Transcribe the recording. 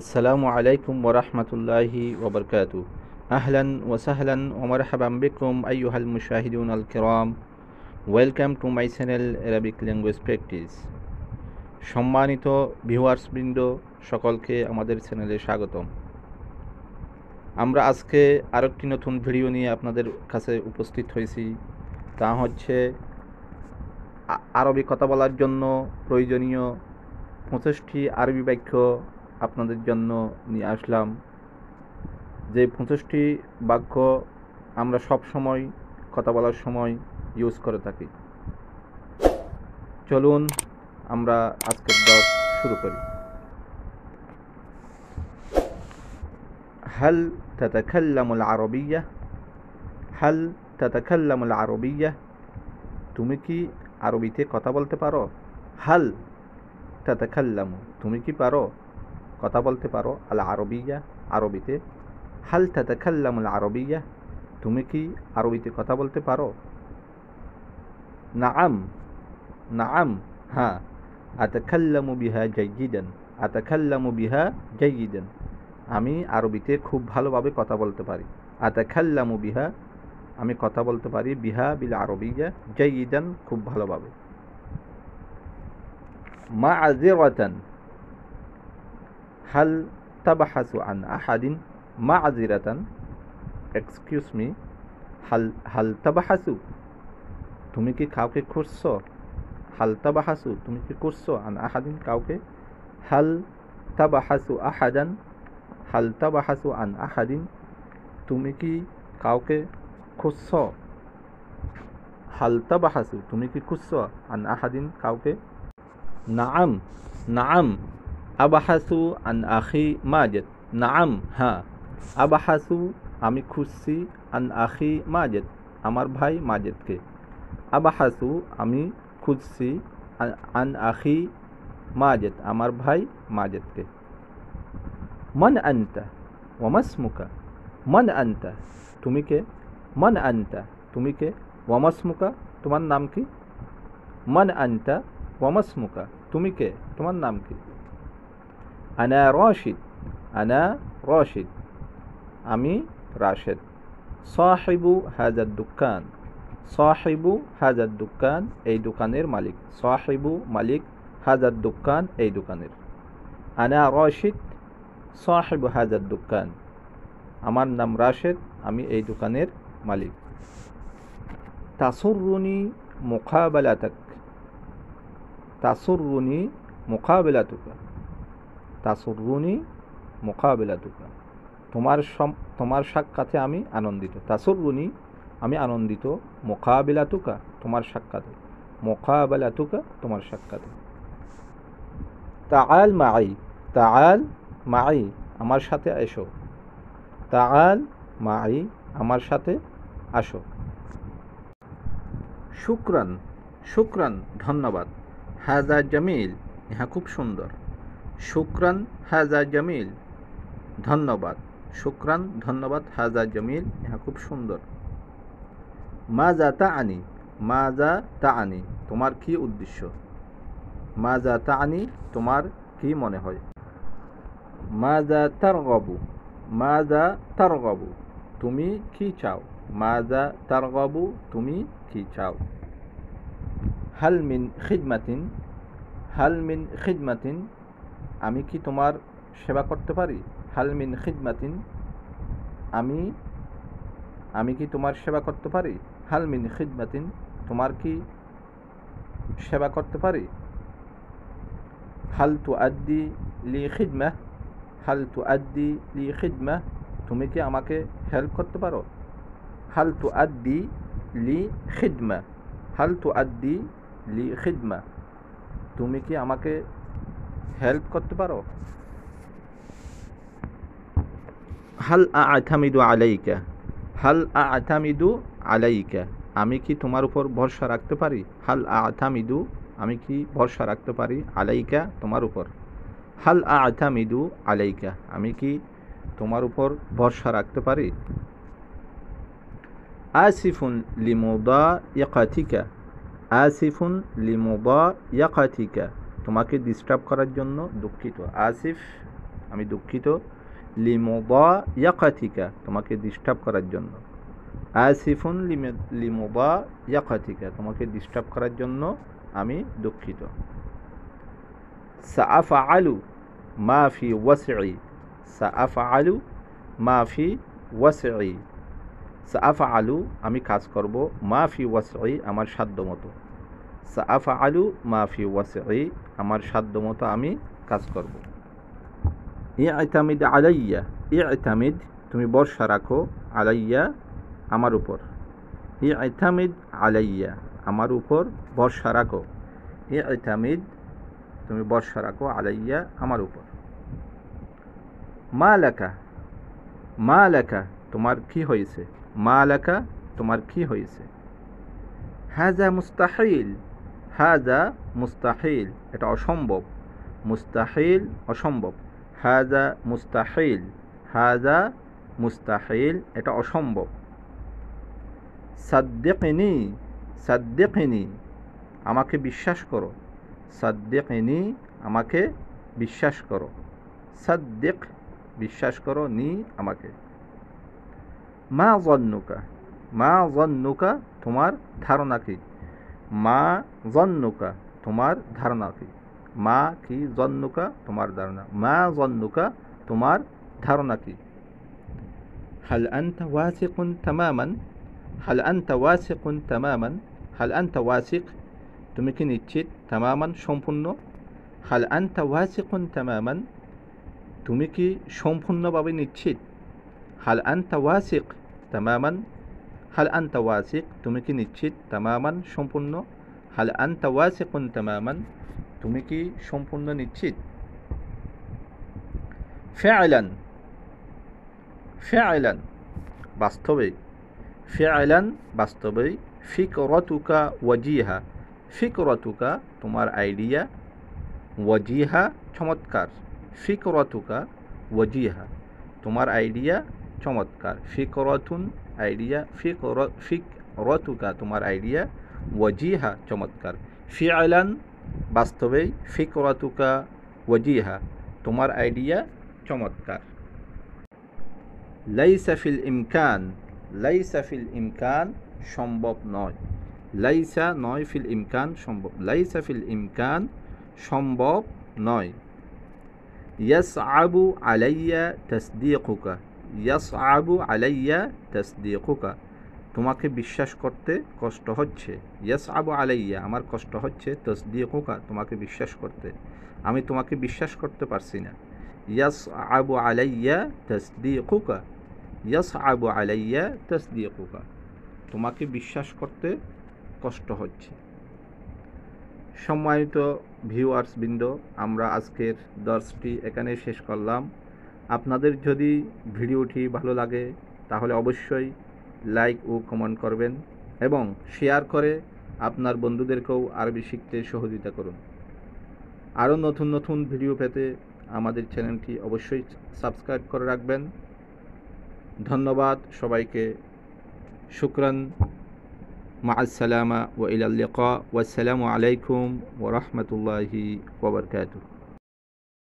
আসসালামু আলাইকুম ওরহমতুল্লাহি ওবরকাত আহলান ওসাহলান ওমর হাবাম্বিকুম আইহাল মুশাহিদুন আল কিরম welcome to my channel Arabic language practice সম্মানিত ভিউয়ার্সবৃন্দ সকলকে আমাদের চ্যানেলে স্বাগতম আমরা আজকে আরেকটি নতুন ভিডিও নিয়ে আপনাদের কাছে উপস্থিত হয়েছি তা হচ্ছে আরবি কথা বলার জন্য প্রয়োজনীয় পঁচিশটি আরবি বাক্য আপনাদের জন্য নিয়ে আসলাম যে পঁচিশটি বাক্য আমরা সব সময় কথা বলার সময় ইউজ করে থাকি চলুন আমরা আজকের দশ শুরু করি هل تتكلم العربية؟ هل تتكلم আরবিয়া তুমি কি আরবিতে কথা বলতে পারো হাল তাতাকাল্লামু তুমি কি পারো কথা বলতে পারো আল আরবিয়া আরবিতে হাল তাতাকাল্লামুল আরবিয়া তুমি কি আরবিতে কথা বলতে পারো নাম নাম হ্যাঁ আতাকাল্লামু বিহা জাইগিদান আতাকাল্লামু বিহা জাইগিদান আমি আরবিতে খুব ভালোভাবে কথা বলতে পারি আতাকাল্লামু বিহা আমি কথা বলতে পারি বিহা বিল আরবিয়া জাইগিদান খুব ভালোভাবে মা আজিরাতান হাল তাবাহাসু আন আহাদিন মা আজিরাতান এক্সকিউজ মি হাল হাল তাবাহাসু তুমি কি কাউকে খুঁজছ হাল তাবাহাসু তুমি কি খুঁজছ আন আহাদিন কাউকে হাল তাবাহাসু আহাদান হাল তাবাহাসু আন আহাদিন তুমি কি কাউকে খুঁজছ হালতা বাহাসু তুমি কি খুঁজছ আন আহাদিন কাউকে নাম নাম আবাহাসু আন আখি মাজেদ নাম হ্যাঁ আবাহাসু আমি খুঁজছি আন আখি মাজেদ আমার ভাই মাজেদকে আবাহাসু আমি খুঁজছি আন আখি মাজেদ আমার ভাই মাজেদকে মন আনতা ওমাসমুকা মন আনতা তুমি কে মন আনতা তুমি কে ওমাসমুকা তোমার নাম কি মন আনতা ওমাসমুকা তুমি কে তোমার নাম কি أنا راشد أنا راشد أمي راشد صاحب هذا الدكان صاحب هذا الدكان أي دكانير مالك صاحب مالك هذا الدكان أي دكانير أنا راشد صاحب هذا الدكان أمان نام راشد أمي أي دكانير مالك تسرني مقابلتك تسرني مقابلتك তাসুরুনি মোকাবিলা দুকা তোমার তোমার সাক্ষাতে আমি আনন্দিত তাসুরুনি আমি আনন্দিত মোকাবিলা তুকা তোমার সাক্ষাতে মোকাবেলা তুকা তোমার সাক্ষাতে তা মাই মা মাই আমার সাথে এসো মা মাই আমার সাথে আসো শুক্রান শুক্রান ধন্যবাদ হাজা জামিল ইহা খুব সুন্দর শুক্রান হাজা জামিল ধন্যবাদ শুক্রান ধন্যবাদ হাজা জামিল হ্যাঁ খুব সুন্দর মা যা তা আনি মা যা তা আনি তোমার কি উদ্দেশ্য মা যা তা আনি তোমার কি মনে হয় মা যা তার গবু মা যা তার গবু তুমি কি চাও মা যা তার গবু তুমি কি চাও হালমিন খিদমাতিন হালমিন খিদমাতিন আমি কি তোমার সেবা করতে পারি হালমিন খিদমাতিন আমি আমি কি তোমার সেবা করতে পারি হালমিন খিদমাতিন তোমার কি সেবা করতে পারি হাল তু আদি লি খিদমা হাল তু আদি লি খিদমা তুমি কি আমাকে হেল্প করতে পারো হাল তু আদি লি খিদমা হাল তু আদি লি খিদমা তুমি কি আমাকে হেল্প করতে পারো হাল আথামিদু আলাইকা হাল আথামিদু আলাইকা আমি কি তোমার উপর ভরসা রাখতে পারি হাল আথামিদু আমি কি ভরসা রাখতে পারি আলাইকা তোমার উপর হাল আথামিদু আলাইকা আমি কি তোমার উপর ভরসা রাখতে পারি আসিফুন লিমোদা ইয়াকাথিকা আসিফুন লিমোদা ইয়াকাথিকা তোমাকে ডিস্টার্ব করার জন্য দুঃখিত আসিফ আমি দুঃখিত লিমোবা ইয়াকাথিকা তোমাকে ডিস্টার্ব করার জন্য আসিফুন লিমোবা ইয়াকাথিকা তোমাকে ডিস্টার্ব করার জন্য আমি দুঃখিত সাফ আলু মাফি ওয়াসি সাফ আলু মাফি ওয়াসি সাফ আলু আমি কাজ করব মাফি ওয়াসি আমার সাধ্য মতো سأفعل ما في وسعي أمر شد مطامي كسكرب يعتمد علي يعتمد تمي بور شركو علي أمر بور اعتمد علي أمر بور بور شركو اعتمد تمي بور شركو علي أمر بور مالك مالك تمار كي هويسي مالك تمار كي هويسي هذا مستحيل হাজা মুস্তাহিল এটা অসম্ভব মুস্তাহিল অসম্ভব হাজা মুস্তাহিল হাজা মুস্তাহিল এটা অসম্ভব সাদ্দেকিনি সাদ্দেকিনি আমাকে বিশ্বাস করো সাদ্দেকিনি আমাকে বিশ্বাস করো সাদ্দেক বিশ্বাস করো নি আমাকে মা জন্নুকা মা জন্নুকা তোমার ধারণা কী মা জন্নুকা তোমার ধারণা কি মা কি জন্নুকা তোমার ধারণা মা জন্নুকা তোমার ধারণা কি হাল আন্তা ওয়াসিকুন তামামান হাল আন্তা ওয়াসিকুন তামামান হাল আন্তা ওয়াসিক তুমি কি নিশ্চিত তামামান সম্পূর্ণ হাল আন্তা ওয়াসিকুন তামামান তুমি কি সম্পূর্ণভাবে নিশ্চিত হাল আন্তা ওয়াসিক তামামান হাল আন তাওয়াসিক তুমি কি নিশ্চিত তামামান সম্পূর্ণ হাল আন তাওয়াসিকুন তামামান তুমি কি সম্পূর্ণ নিশ্চিত ফে আয়লান ফে আয়লান বাস্তবে ফে আয়লান বাস্তবে ফিক রতুকা ওয়াজিহা ফিক রতুকা তোমার আইডিয়া ওয়াজিহা চমৎকার ফিক রতুকা ওয়াজিহা তোমার আইডিয়া চমৎকার ফিক ফিকরতুন আইডিয়া ফিকর ফিকরতুকা তোমার আইডিয়া ওয়াজিহা চমৎকার ফিআলান বাস্তবেই ফিকরতুকা ওয়াজিহা তোমার আইডিয়া চমৎকার লাইসা ফিল ইমকান লাইসা ফিল ইমকান সম্ভব নয় লাইসা নয় ফিল ইমকান সম্ভব লাইসা ফিল ইমকান সম্ভব নয় ইয়াস আবু আলাইয়া ইয়াস আবু আলাইয়া তাসদিকুকা তোমাকে বিশ্বাস করতে কষ্ট হচ্ছে ইয়াস আবু আলাইয়া আমার কষ্ট হচ্ছে তসদিকুকা তোমাকে বিশ্বাস করতে আমি তোমাকে বিশ্বাস করতে পারছি না ইয়াস আবু আলাইয়া তসদিকুকা ইয়াস আবু আলাইয়া তসদিকুকা তোমাকে বিশ্বাস করতে কষ্ট হচ্ছে সম্মানিত ভিউয়ার্স বৃন্দ আমরা আজকের দর্শটি এখানে শেষ করলাম আপনাদের যদি ভিডিওটি ভালো লাগে তাহলে অবশ্যই লাইক ও কমেন্ট করবেন এবং শেয়ার করে আপনার বন্ধুদেরকেও আরবি শিখতে সহযোগিতা করুন আরও নতুন নতুন ভিডিও পেতে আমাদের চ্যানেলটি অবশ্যই সাবস্ক্রাইব করে রাখবেন ধন্যবাদ সবাইকে শুক্রান মাআসালামা ও ইলাল লিকা ওয়াসসালামু আলাইকুম ওয়া রাহমাতুল্লাহি ওয়া বারাকাতুহু